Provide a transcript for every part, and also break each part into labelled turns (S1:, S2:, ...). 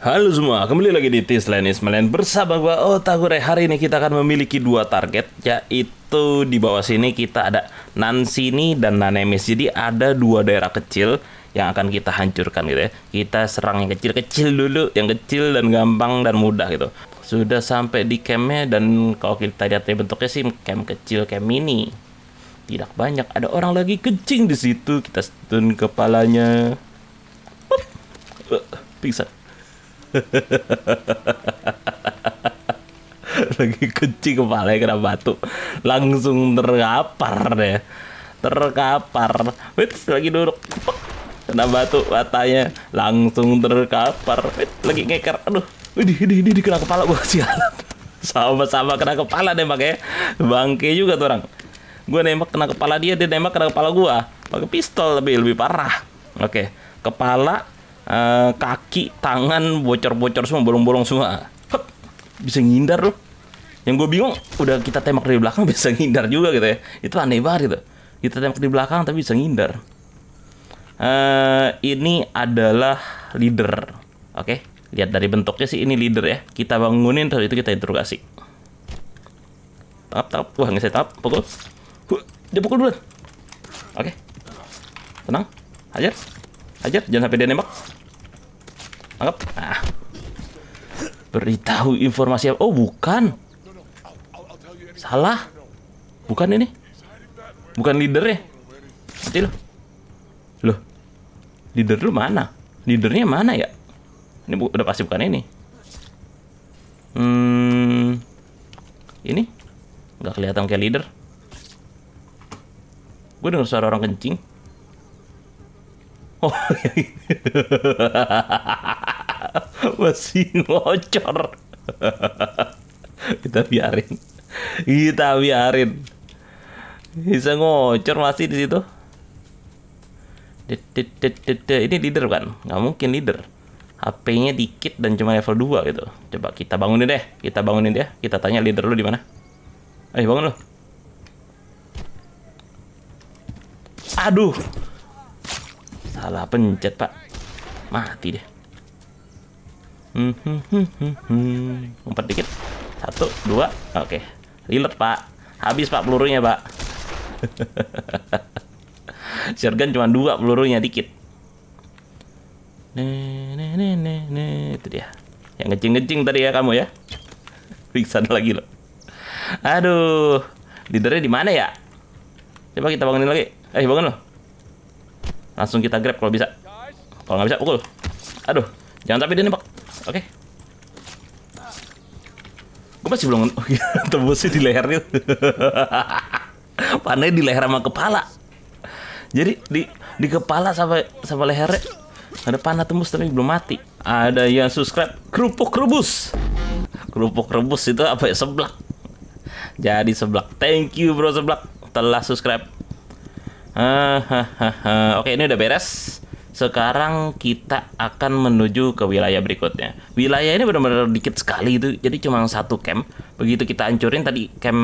S1: Halo semua, kembali lagi di Tis Lenis Ismailan bersama gue Otakure oh, Hari ini kita akan memiliki dua target Yaitu di bawah sini kita ada Nansini dan Nanemis Jadi ada dua daerah kecil yang akan kita hancurkan gitu ya Kita serang yang kecil-kecil dulu, yang kecil dan gampang dan mudah gitu Sudah sampai di campnya dan kalau kita lihat bentuknya sih camp kecil, camp mini tidak banyak, ada orang lagi kencing di situ. Kita stun kepalanya. Uh, pingsan. lagi kencing kepalanya kena batu. Langsung terkapar deh. Terkapar. Wait, lagi duduk. Kena batu matanya. Langsung terkapar. Wait, lagi ngeker. Aduh. Ini, ini, ini, kena kepala gua sial Sama-sama kena kepala deh makanya. Bangke juga tuh orang gue nembak kena kepala dia dia nembak kena kepala gue pakai pistol lebih lebih parah oke okay. kepala uh, kaki tangan bocor-bocor semua bolong-bolong semua Hup, bisa ngindar loh yang gue bingung udah kita tembak dari belakang bisa ngindar juga gitu ya itu aneh banget gitu kita tembak di belakang tapi bisa ngindar uh, ini adalah leader oke okay? lihat dari bentuknya sih ini leader ya kita bangunin terus itu kita interogasi tap tap wah nggak saya tap pukul dia pukul dulu. Oke. Tenang. Hajar. Hajar, jangan sampai dia nembak. Anggap. Ah. Beritahu informasi Oh, bukan. Salah. Bukan ini. Bukan leader ya. Nanti lo. Loh. Leader lu mana? Leadernya mana ya? Ini udah pasti bukan ini. Hmm. Ini nggak kelihatan kayak leader. Gue denger suara orang kencing. Oh, masih iya, iya. ngocor. Kita biarin. Kita biarin. Bisa ngocor masih di situ. Ini leader kan? Nggak mungkin leader. HP-nya dikit dan cuma level 2 gitu. Coba kita bangunin deh, kita bangunin dia, Kita tanya leader lu di mana. Ayo eh, bangun lu. Aduh. Salah pencet, Pak. Mati deh. Hmm, hmm, hmm, hmm Umpet dikit. Satu, dua. Oke. Reload, Pak. Habis, Pak, pelurunya, Pak. Shotgun cuma dua pelurunya dikit. Nih, nih, nih, nih, Itu dia. Yang ngecing-ngecing tadi ya kamu ya. Di lagi loh. Aduh. Leadernya di mana ya? Coba kita bangunin lagi. Eh, bangun loh. Langsung kita grab kalau bisa. Kalau nggak bisa, pukul. Aduh, jangan tapi dia nembak. Oke. Okay. Gue masih belum oh iya, sih di leher lehernya. Panai di leher sama kepala. Jadi di di kepala sampai sampai lehernya ada panah tembus tapi belum mati. Ada yang subscribe kerupuk rebus. Kerupuk rebus itu apa ya seblak. Jadi seblak. Thank you bro seblak telah subscribe. Ah, Oke, ini udah beres. Sekarang kita akan menuju ke wilayah berikutnya. Wilayah ini benar-benar dikit sekali itu. Jadi cuma satu camp. Begitu kita hancurin tadi camp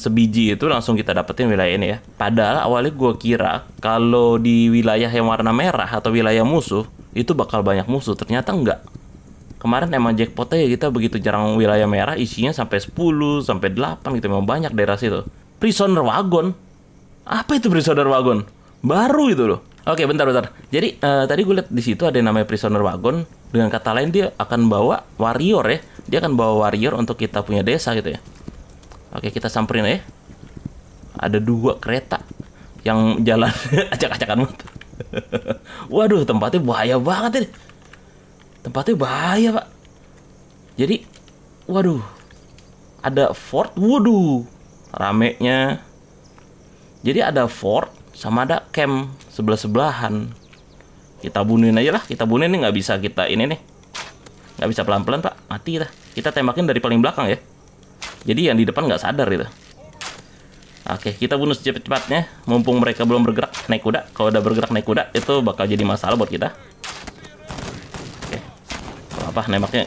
S1: sebiji itu langsung kita dapetin wilayah ini ya. Padahal awalnya gue kira kalau di wilayah yang warna merah atau wilayah musuh itu bakal banyak musuh. Ternyata enggak kemarin emang jackpotnya ya kita begitu jarang wilayah merah isinya sampai 10 sampai 8 gitu memang banyak daerah situ prisoner wagon. Apa itu prisoner wagon? Baru itu loh. Oke, bentar bentar. Jadi uh, tadi gue lihat di situ ada yang namanya prisoner wagon. Dengan kata lain dia akan bawa warrior ya. Dia akan bawa warrior untuk kita punya desa gitu ya. Oke, kita samperin ya. Ada dua kereta yang jalan acak-acakan motor. Waduh, tempatnya bahaya banget ini. Tempatnya bahaya, Pak. Jadi, waduh. Ada Fort Waduh ramenya. Jadi ada fort sama ada camp sebelah-sebelahan. Kita bunuhin aja lah, kita bunuhin nih nggak bisa kita ini nih. Nggak bisa pelan-pelan pak, mati lah. Kita tembakin dari paling belakang ya. Jadi yang di depan nggak sadar gitu. Oke, kita bunuh secepat-cepatnya. Mumpung mereka belum bergerak naik kuda. Kalau udah bergerak naik kuda, itu bakal jadi masalah buat kita. Oke. Kalo apa, nembaknya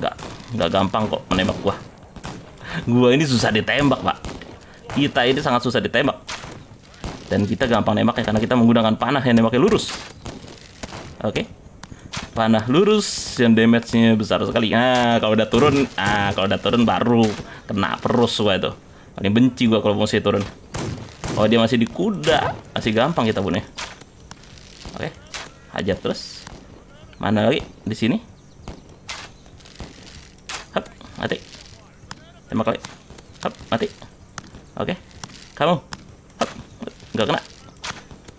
S1: nggak, nggak gampang kok menembak gua. gua ini susah ditembak, Pak kita ini sangat susah ditembak. Dan kita gampang nembaknya karena kita menggunakan panah yang nembaknya lurus. Oke. Okay. Panah lurus yang damage-nya besar sekali. Nah, kalau udah turun, ah kalau udah turun baru kena perus gua itu. Paling benci gua kalau musuh turun. oh dia masih di kuda, masih gampang kita bunuh. Oke. Okay. Hajar terus. Mana lagi? Di sini. Hap, mati. Tembak lagi. Hap, mati. Oke. Okay. Kamu. Hap. Nggak kena.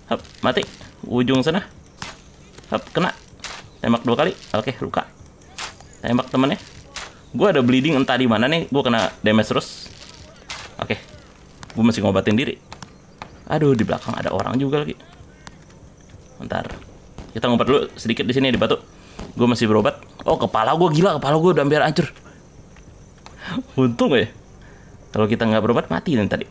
S1: Hap. Mati. Ujung sana. Hap. Kena. Tembak dua kali. Oke, okay, luka. Tembak temennya. Gue ada bleeding entah di mana nih. Gue kena damage terus. Oke. Okay. Gue masih ngobatin diri. Aduh, di belakang ada orang juga lagi. Bentar. Kita ngobat dulu sedikit di sini di batu. Gue masih berobat. Oh, kepala gue gila. Kepala gue udah hampir hancur. Untung ya. Kalau kita nggak berobat mati nih tadi.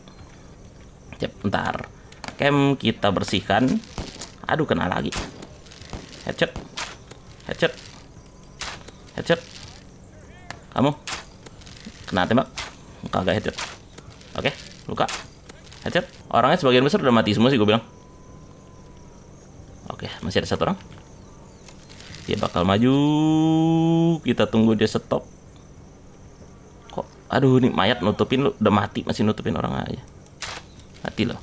S1: Cep, ntar, camp kita bersihkan. Aduh kena lagi. Headshot. Headshot. Headshot. Kamu kena tembak. Kagak headshot. Oke, luka. Headshot. Orangnya sebagian besar udah mati semua sih gue bilang. Oke, masih ada satu orang. Dia bakal maju. Kita tunggu dia stop. Aduh, ini mayat nutupin lu. Udah mati, masih nutupin orang aja. Mati loh.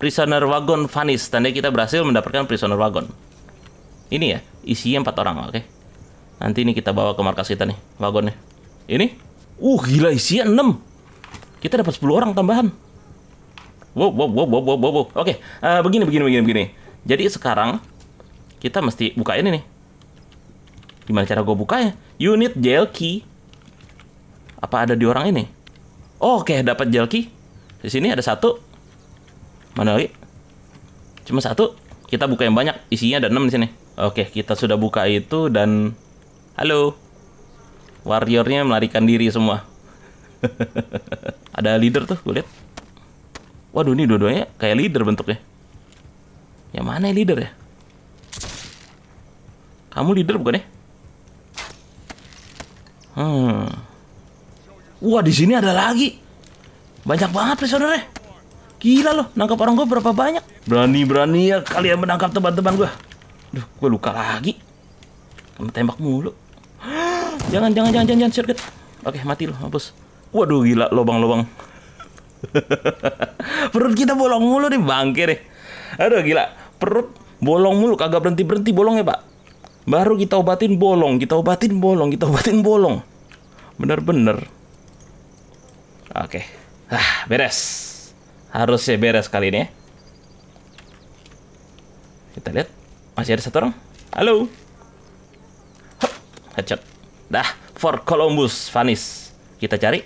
S1: Prisoner wagon vanis. tanda kita berhasil mendapatkan prisoner wagon. Ini ya, isinya empat orang, oke. Okay? Nanti ini kita bawa ke markas kita nih, wagonnya. Ini? Uh, gila isinya 6. Kita dapat 10 orang tambahan. Wow, wow, wow, wow, wow, wow. Oke, okay, uh, eh, begini, begini, begini, begini. Jadi sekarang kita mesti buka ini nih. Gimana cara gue bukanya? unit jail key apa ada di orang ini? Oh, Oke, okay, dapat jelki. Di sini ada satu. Mana lagi? Cuma satu. Kita buka yang banyak. Isinya ada enam di sini. Oke, okay, kita sudah buka itu dan halo. Warriornya melarikan diri semua. ada leader tuh, gue lihat. Waduh, ini dua-duanya kayak leader bentuknya. Yang mana ya leader ya? Kamu leader bukan ya? Hmm. Wah di sini ada lagi. Banyak banget prisonernya. Gila loh, nangkap orang gue berapa banyak? Berani-berani ya kalian menangkap teman-teman gue. Duh, gue luka lagi. Kamu tembak mulu. jangan, jangan, jangan, jangan, jangan, Oke, mati loh, hapus. Waduh, gila, lobang-lobang. perut kita bolong mulu nih, bangke deh. Aduh, gila. Perut bolong mulu, kagak berhenti-berhenti bolong ya Pak. Baru kita obatin bolong, kita obatin bolong, kita obatin bolong. Bener-bener. Oke. Okay. Ah, beres. Harusnya beres kali ini ya. Kita lihat. Masih ada satu orang. Halo. Hup, headshot. Dah, for Columbus, Vanis. Kita cari.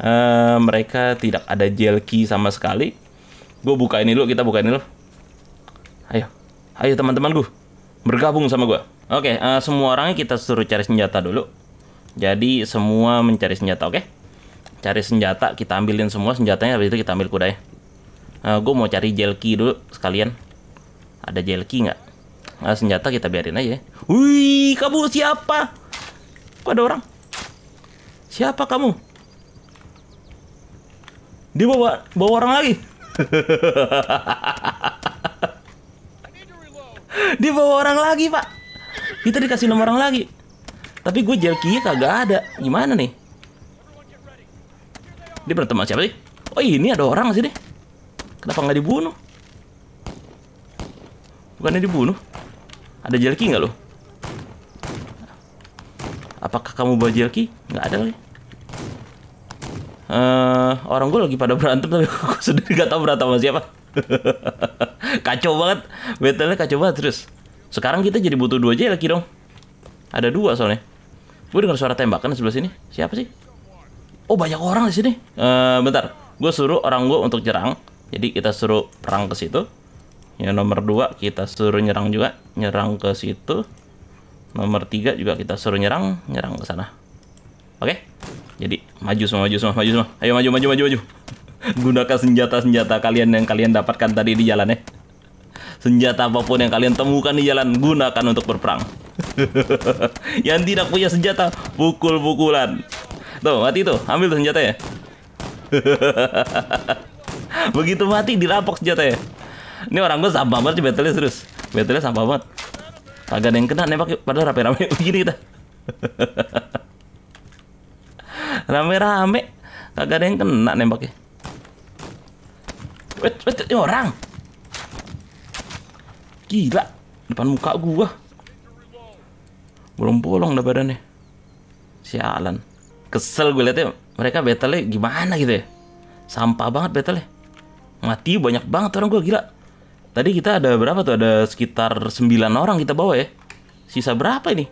S1: Uh, mereka tidak ada gel key sama sekali. Gue buka ini dulu, kita buka ini dulu. Ayo. Ayo teman-teman gue. Bergabung sama gue. Oke, okay, uh, eh, semua orangnya kita suruh cari senjata dulu. Jadi semua mencari senjata, oke? Okay? cari senjata kita ambilin semua senjatanya habis itu kita ambil kuda ya nah, eh, gue mau cari jelki dulu sekalian ada jelki nggak nah, senjata kita biarin aja ya. wih kamu siapa kok ada orang siapa kamu dia bawa bawa orang lagi dia bawa orang lagi pak kita dikasih nomor orang lagi tapi gue jelkinya kagak ada gimana nih dia berantem siapa sih? Oh ini ada orang sih deh. Kenapa nggak dibunuh? Bukannya dibunuh? Ada jelki nggak lo? Apakah kamu bawa jelki? Nggak ada lagi. Uh, eh, orang gue lagi pada berantem tapi gue sendiri nggak tahu berantem sama siapa. kacau banget, battle-nya kacau banget terus. Sekarang kita jadi butuh dua jelki dong. Ada dua soalnya. Gue dengar suara tembakan sebelah sini. Siapa sih? oh banyak orang di sini. Uh, bentar, gue suruh orang gue untuk nyerang. Jadi kita suruh perang ke situ. Ya nomor dua kita suruh nyerang juga, nyerang ke situ. Nomor tiga juga kita suruh nyerang, nyerang ke sana. Oke? Okay? Jadi maju semua, maju semua, maju semua. Ayo maju, maju, maju, maju. Gunakan senjata-senjata kalian yang kalian dapatkan tadi di jalan ya. Senjata apapun yang kalian temukan di jalan gunakan untuk berperang. yang tidak punya senjata pukul-pukulan. Tuh, mati tuh. Ambil tuh senjatanya. Begitu mati dirampok senjatanya. Ini orang gue sampah banget battle terus. Battle sampah banget. Kagak ada yang kena nembak padahal rame-rame begini kita. rame-rame kagak ada yang kena nembaknya. Wait, wait, ini orang. Gila, depan muka gua. Belum bolong dah badannya. Sialan kesel gue liatnya mereka battle gimana gitu ya sampah banget battle mati banyak banget orang gue gila tadi kita ada berapa tuh ada sekitar 9 orang kita bawa ya sisa berapa ini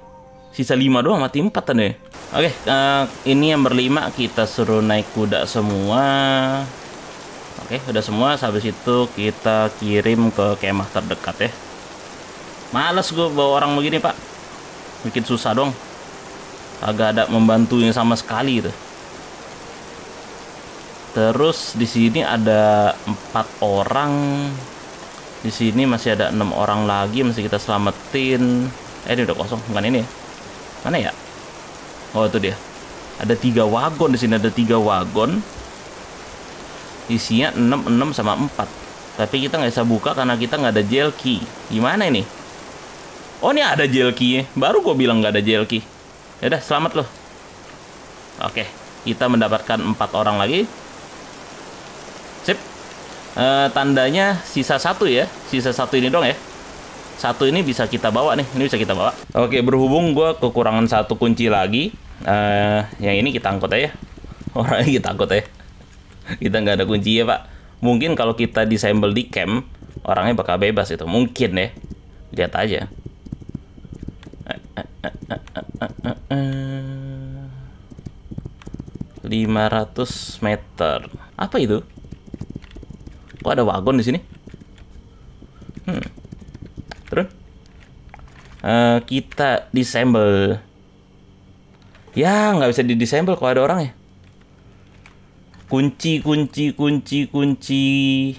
S1: sisa 5 doang mati 4 tadi ya oke uh, ini yang berlima kita suruh naik kuda semua oke udah semua habis itu kita kirim ke kemah terdekat ya males gue bawa orang begini pak bikin susah dong agak ada membantunya sama sekali itu terus di sini ada empat orang di sini masih ada enam orang lagi masih kita selamatin eh ini udah kosong bukan ini ya? mana ya oh itu dia ada tiga wagon di sini ada tiga wagon isinya enam 6 sama empat tapi kita nggak bisa buka karena kita nggak ada jelki. key gimana ini oh ini ada jelki. key baru gue bilang nggak ada jelki. key ya udah selamat loh oke kita mendapatkan empat orang lagi sip e, tandanya sisa satu ya sisa satu ini dong ya satu ini bisa kita bawa nih ini bisa kita bawa oke berhubung gue kekurangan satu kunci lagi e, yang ini kita angkut aja orang ini kita angkut aja kita nggak ada kunci ya pak mungkin kalau kita disable di camp orangnya bakal bebas itu mungkin ya lihat aja eh, 500 eh, eh, eh. meter. Apa itu? Kok ada wagon di sini? Hmm. Terus? Uh, kita disable. Ya, nggak bisa di disable kalau ada orang ya. Kunci, kunci, kunci, kunci.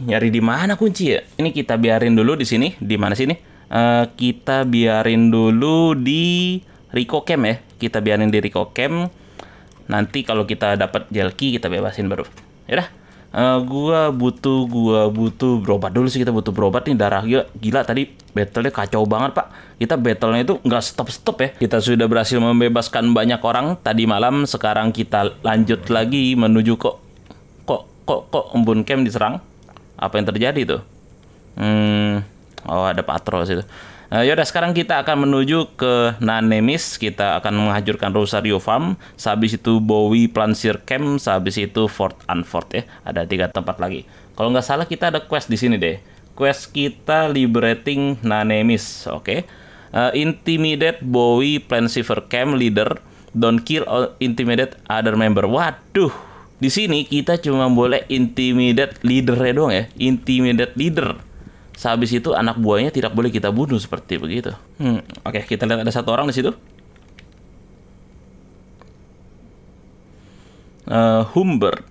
S1: Nyari di mana kunci ya? Ini kita biarin dulu di sini. Di mana sini? Uh, kita biarin dulu di Rico Cam ya. Kita biarin di Rico Cam. Nanti kalau kita dapat jelki kita bebasin baru. Yaudah. Uh, gua butuh gua butuh berobat dulu sih kita butuh berobat nih darah gila, gila tadi battle-nya kacau banget pak kita battle-nya itu nggak stop stop ya kita sudah berhasil membebaskan banyak orang tadi malam sekarang kita lanjut lagi menuju kok kok kok kok embun camp diserang apa yang terjadi tuh hmm oh ada patrol situ Uh, eh, yaudah sekarang kita akan menuju ke Nanemis, kita akan menghancurkan Rosario Farm, sehabis itu Bowie Plansir Camp, sehabis itu Fort Unfort ya, ada tiga tempat lagi. Kalau nggak salah kita ada quest di sini deh, quest kita liberating Nanemis, oke? Okay? Uh, eh, intimidate Bowie Plansir Camp leader, don't kill or intimidate other member. Waduh, di sini kita cuma boleh intimidate ya doang ya, intimidate leader Sehabis itu anak buahnya tidak boleh kita bunuh seperti begitu. Hmm, oke, okay, kita lihat ada satu orang di situ. Uh, Humber.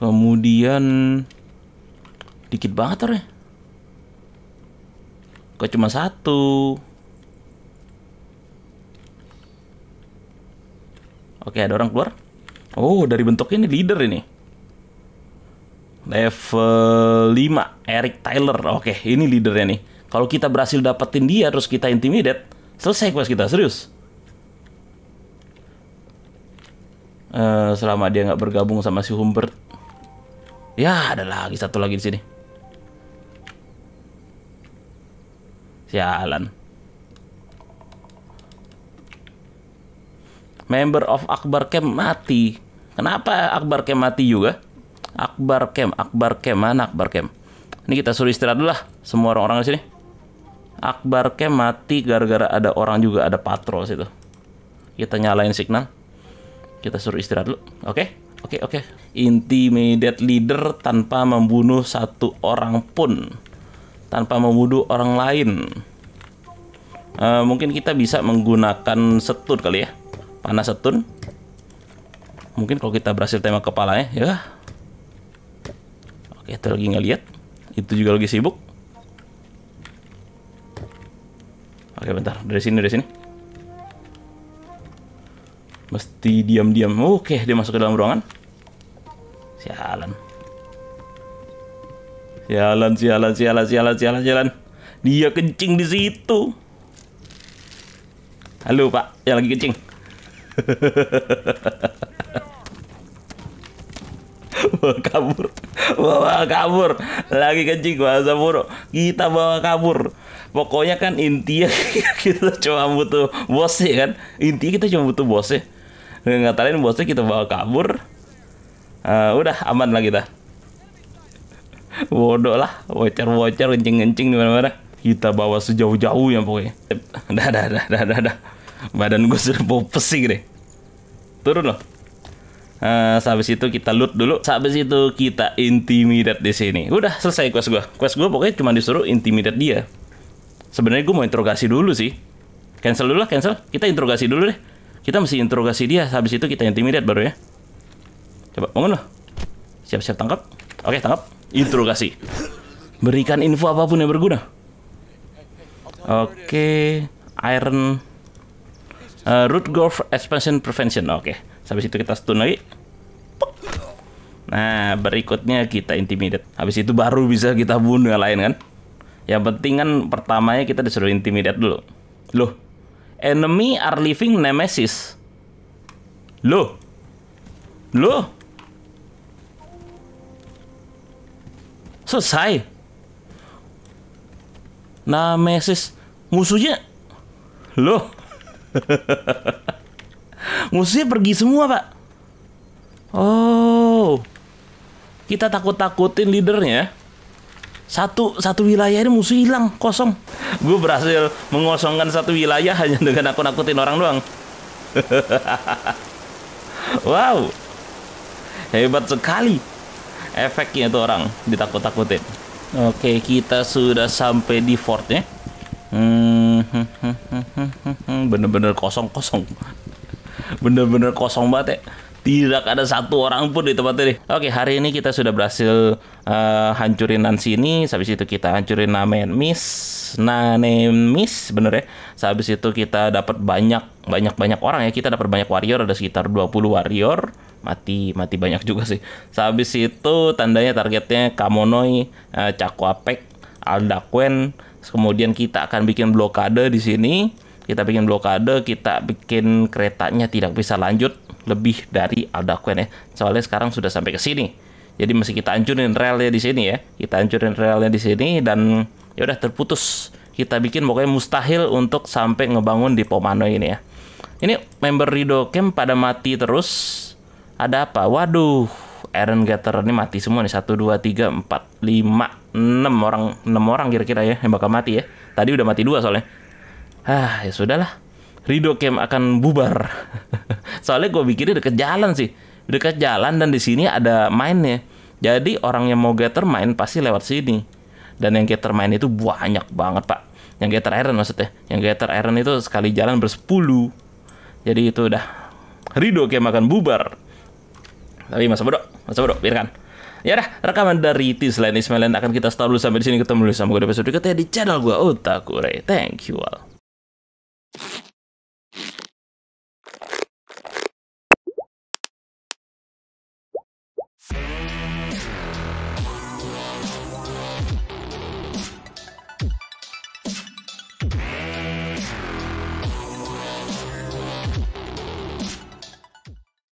S1: Kemudian dikit banget orangnya. Kok cuma satu? Oke, ada orang keluar. Oh, dari bentuk ini leader ini. Level 5, Eric Tyler. Oke, ini leadernya nih. Kalau kita berhasil dapetin dia terus kita intimidate, selesai quest kita, serius. Uh, selama dia nggak bergabung sama si Humbert. Ya, ada lagi satu lagi di sini. Sialan. Member of Akbar Camp mati. Kenapa Akbar Camp mati juga? Akbar Kem, Akbar Kem, mana Akbar Kem? Ini kita suruh istirahat dulu lah semua orang-orang di sini. Akbar Kem mati gara-gara ada orang juga ada patrol situ. Kita nyalain signal. Kita suruh istirahat dulu. Oke. Okay? Oke, okay, oke. Okay. Intimidate leader tanpa membunuh satu orang pun. Tanpa membunuh orang lain. Uh, mungkin kita bisa menggunakan setun kali ya. Panas setun. Mungkin kalau kita berhasil tema kepala ya itu lagi nggak lihat itu juga lagi sibuk oke bentar dari sini dari sini mesti diam-diam oke dia masuk ke dalam ruangan sialan sialan sialan sialan sialan sialan sialan dia kencing di situ halo pak yang lagi kencing bawa kabur bawa kabur lagi kencing bahasa buruk kita bawa kabur pokoknya kan intinya kita cuma butuh ya kan inti kita cuma butuh bos ya, kan? ya. ngatain bosnya kita bawa kabur uh, udah aman lah kita bodoh lah wocer wocer kencing kencing di mana mana kita bawa sejauh-jauh ya pokoknya dah dah dah dah dah dah badan gue sudah bau pesing deh turun loh Uh, eh, habis itu kita loot dulu. Habis itu kita intimidate di sini. Udah selesai quest gua. Quest gua pokoknya cuma disuruh intimidate dia. Sebenarnya gua mau interogasi dulu sih. Cancel dulu lah, cancel. Kita interogasi dulu deh. Kita mesti interogasi dia. Habis itu kita intimidate baru ya. Coba bangun loh. Siap-siap tangkap. Oke, tangkap. Interogasi. Berikan info apapun yang berguna. Oke, Iron uh, Root Growth Expansion Prevention. Oke. Okay. Habis itu kita stun lagi. Nah, berikutnya kita intimidate. Habis itu baru bisa kita bunuh yang lain kan. Yang penting kan pertamanya kita disuruh intimidate dulu. Loh, enemy are living nemesis. Loh. Loh. Selesai. Nemesis musuhnya. Loh. Musuhnya pergi semua, Pak. Oh. Kita takut-takutin leadernya. Satu satu wilayah ini musuh hilang, kosong. Gue berhasil mengosongkan satu wilayah hanya dengan aku nakutin orang doang. wow. Hebat sekali efeknya tuh orang ditakut-takutin. Oke, kita sudah sampai di fortnya. Hmm, hmm, hmm, hmm bener-bener kosong-kosong bener-bener kosong banget ya tidak ada satu orang pun di tempat ini. Oke, hari ini kita sudah berhasil uh, hancurin Nancy ini. Habis itu kita hancurin Namen Miss, Nane Miss, bener ya. Habis itu kita dapat banyak banyak banyak orang ya. Kita dapat banyak warrior ada sekitar 20 warrior. Mati mati banyak juga sih. Habis itu tandanya targetnya Kamonoi, uh, eh, Cakwapek, Aldaquen. Kemudian kita akan bikin blokade di sini kita bikin blokade kita bikin keretanya tidak bisa lanjut lebih dari Aldaquan ya soalnya sekarang sudah sampai ke sini jadi masih kita hancurin relnya di sini ya kita hancurin relnya di sini dan ya udah terputus kita bikin pokoknya mustahil untuk sampai ngebangun di Pomano ini ya ini member Rido Camp pada mati terus ada apa waduh Aaron Gatter ini mati semua nih satu dua tiga empat lima enam orang enam orang kira-kira ya yang bakal mati ya tadi udah mati dua soalnya ah ya sudahlah Rido Camp akan bubar soalnya gue pikirnya deket jalan sih deket jalan dan di sini ada mainnya jadi orang yang mau getter main pasti lewat sini dan yang getter main itu banyak banget pak yang getter iron maksudnya yang getter iron itu sekali jalan bersepuluh jadi itu udah Rido Camp akan bubar tapi masa bodoh masa bodoh biarkan Ya udah. rekaman dari Tis Tislan Ismail akan kita stop dulu sampai di sini ketemu dulu sama gue di episode berikutnya di channel gue Otakure. Thank you all.